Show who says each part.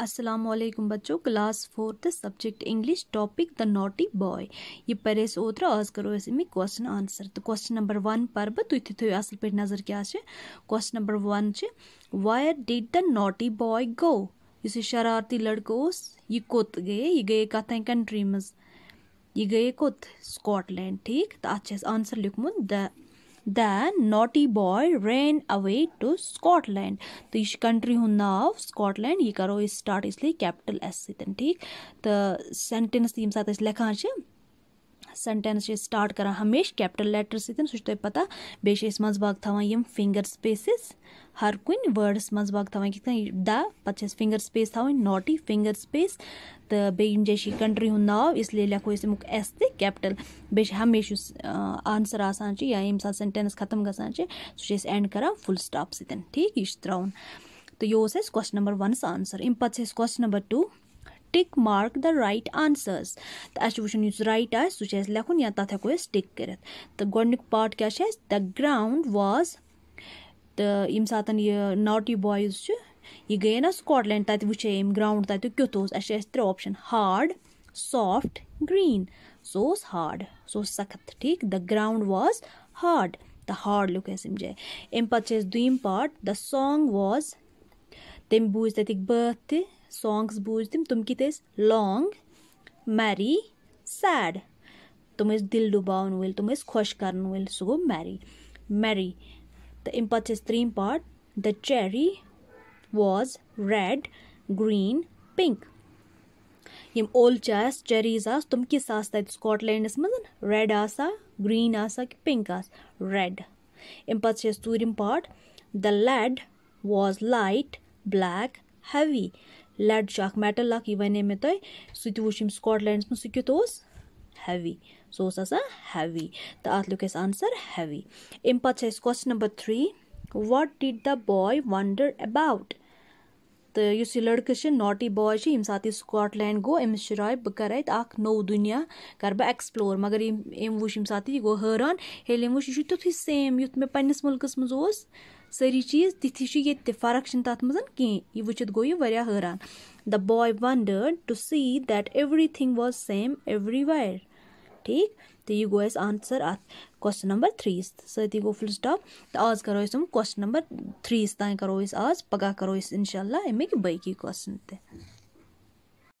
Speaker 1: असलम बच्चों class fourth subject English topic the naughty boy ये परेस ओतर आज करो ऐसे क्वेश्चन आंसर तो क्वेश्चन नंबर वन पर बह तुम थो असल पे नजर क्या question number one where did the naughty boy go इस शरारती लड़को ये कोत गए ये गए कत कंट्री मज गए कोत स्कॉटलैंड ठीक तो अच्छे आंसर लिखमुत the the naughty boy ran away to Scotland तो यह कंट्री हूँ नाव स्कॉटलैंड यह करो स्टार्ट इसलिए कैपिटल एस सी ठीक तो सेंटेंस ये सात سینٹینس سٹاٹ کران ہمیشہ کیپٹل لیٹر سۭتۍ سُہ چھُ تۄہہِ پَتہ بیٚیہِ چھِ أسۍ منٛزٕ باغ تھاوان یِم فِنگر سپیسِز ہر کُنہِ وٲڈَس منٛز باغ تھاوان کِتھ کٔنۍ دَ پَتہٕ چھِ أسۍ فِنگر سپیس تھاوٕنۍ ناٹی فِنگر سپیس تہٕ بیٚیہِ یِم جایہِ چھِ کَنٹری ہُنٛد ناو اِسلیے لیکھو أسۍ امیُک اٮ۪س تہِ کیپٹل بیٚیہِ چھِ ہمیشہِ یُس آنسَر آسان چھِ یا ییٚمہِ ساتہٕ سینٹینٕس ختم گژھان چھِ سُہ چھِ أسۍ اینڈ کَران فُل سٹاپ سۭتۍ ٹھیٖک یہِ چھُ ترٛاوُن تہٕ یہِ اوس اَسہِ کوسچن نمبر وَنَس آنسَر اَمہِ پَتہٕ چھِ أسۍ question number two tick mark the right answers तो अच्छे वो राइट आए सह या तथा हेको टिक कर गुक पार्ट क्या द ग्राउंड वाज तो ये नाटी बॉयज यह गए ना स्कॉटलैंड तथा वे अम ग्राउंड तथा क्यों अच्छे three option hard soft green सह हार्ड सह सख्त ठीक the ground was hard the hard look अम जाए अम पे दुम पार्ट द सॉन्ग वाज तम बूज तक बर्थ सॉन्ग्स बूझ तुम तुम कितेस लॉन्ग मैरी सैड तुम दिल डुबावन वल तुम खुश कर वल सो गो मैरी मैरी तो अम पे त्रीम part the cherry was red green pink यम ओल चाय चेरीज आस तुम किस आस तत स्कॉटलैंडस मज रेड आसा ग्रीन आसा कि पिंक आस रेड अम पे तूरम part the lead was light black heavy lead metal अख यह वे मे तो सह स्कॉटलैंड सह क्यों उस हेवी सह उस हेवी तो अत लुख आंसर हेवी अम पे question number three what did the boy wonder about तो इस लड़क नॉटी बॉय ये सात स्कॉटलैंड गो अमस राय बह कर नो दुनिया कर बह एक्सप्लोर मगर वो ये गो हैरान ये वो यह तुथ सेम युत मे मुल्क मज़ सारी चीज तिथि ये फर्क तथा मज कहें यह वुचित गो यह हैरान the boy wondered to see that everything was same everywhere ठीक तो यह गो आंसर अ क्वेश्चन नंबर थ्री सी गो फुल स्टॉप तो आज करो क्वेश्चन नंबर थ्रीस तरह आज पगह करो इनशाला अमिक बकी क्वेश्चन तक